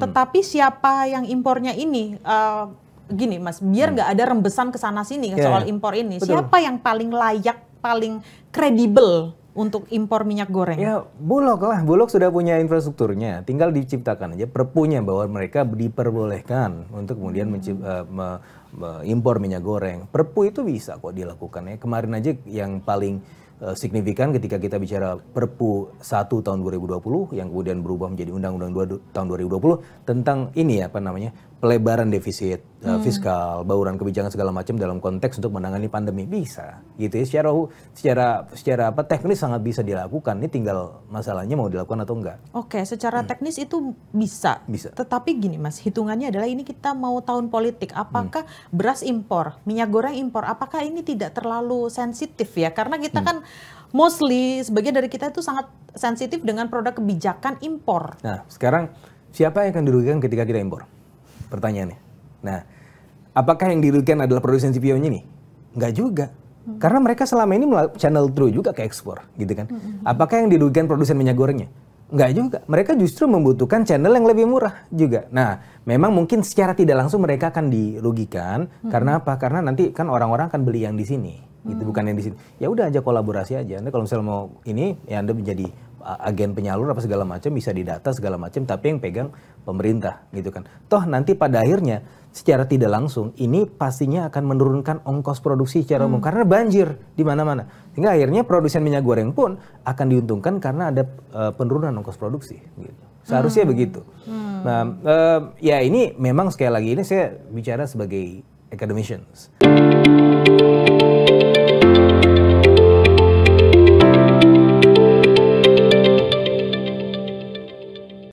Hmm. Tetapi siapa yang impornya ini uh, gini Mas, biar hmm. nggak hmm. ada rembesan ke sana sini yeah. soal impor ini. Betul. Siapa yang paling layak, paling kredibel untuk impor minyak goreng? Ya, Bulog lah. Bulog sudah punya infrastrukturnya, tinggal diciptakan aja perpunya bahwa mereka diperbolehkan untuk kemudian hmm. uh, me, me, impor minyak goreng. Perpu itu bisa kok dilakukan ya. Kemarin aja yang paling Eh, signifikan ketika kita bicara Perpu 1 tahun 2020 yang kemudian berubah menjadi Undang-Undang 2 tahun 2020 tentang ini ya apa namanya pelebaran defisit eh, hmm. uh, fiskal, bauran kebijakan segala macam dalam konteks untuk menangani pandemi bisa gitu ya secara secara secara apa teknis sangat bisa dilakukan ini tinggal masalahnya mau dilakukan atau enggak. Oke, secara hmm. teknis itu bisa. Bisa. Tetapi gini Mas, hitungannya adalah ini kita mau tahun politik apakah hmm. beras impor, minyak goreng impor apakah ini tidak terlalu sensitif ya karena kita hmm. kan mostly sebagian dari kita itu sangat sensitif dengan produk kebijakan impor. Nah, sekarang siapa yang akan dirugikan ketika kita impor? Pertanyaannya. Nah, apakah yang dirugikan adalah produsen CPO-nya nih? Enggak juga. Karena mereka selama ini channel true juga ke ekspor, gitu kan. Apakah yang dirugikan produsen minyak gorengnya? Enggak juga. Mereka justru membutuhkan channel yang lebih murah juga. Nah, memang mungkin secara tidak langsung mereka akan dirugikan. Karena apa? Karena nanti kan orang-orang akan beli yang di sini gitu hmm. bukan yang di sini ya udah aja kolaborasi aja anda kalau misalnya mau ini ya anda menjadi agen penyalur apa segala macam bisa didata segala macam tapi yang pegang pemerintah gitu kan toh nanti pada akhirnya secara tidak langsung ini pastinya akan menurunkan ongkos produksi secara umum hmm. karena banjir di mana-mana sehingga akhirnya produsen minyak goreng pun akan diuntungkan karena ada uh, penurunan ongkos produksi gitu seharusnya hmm. begitu hmm. nah uh, ya ini memang sekali lagi ini saya bicara sebagai academicians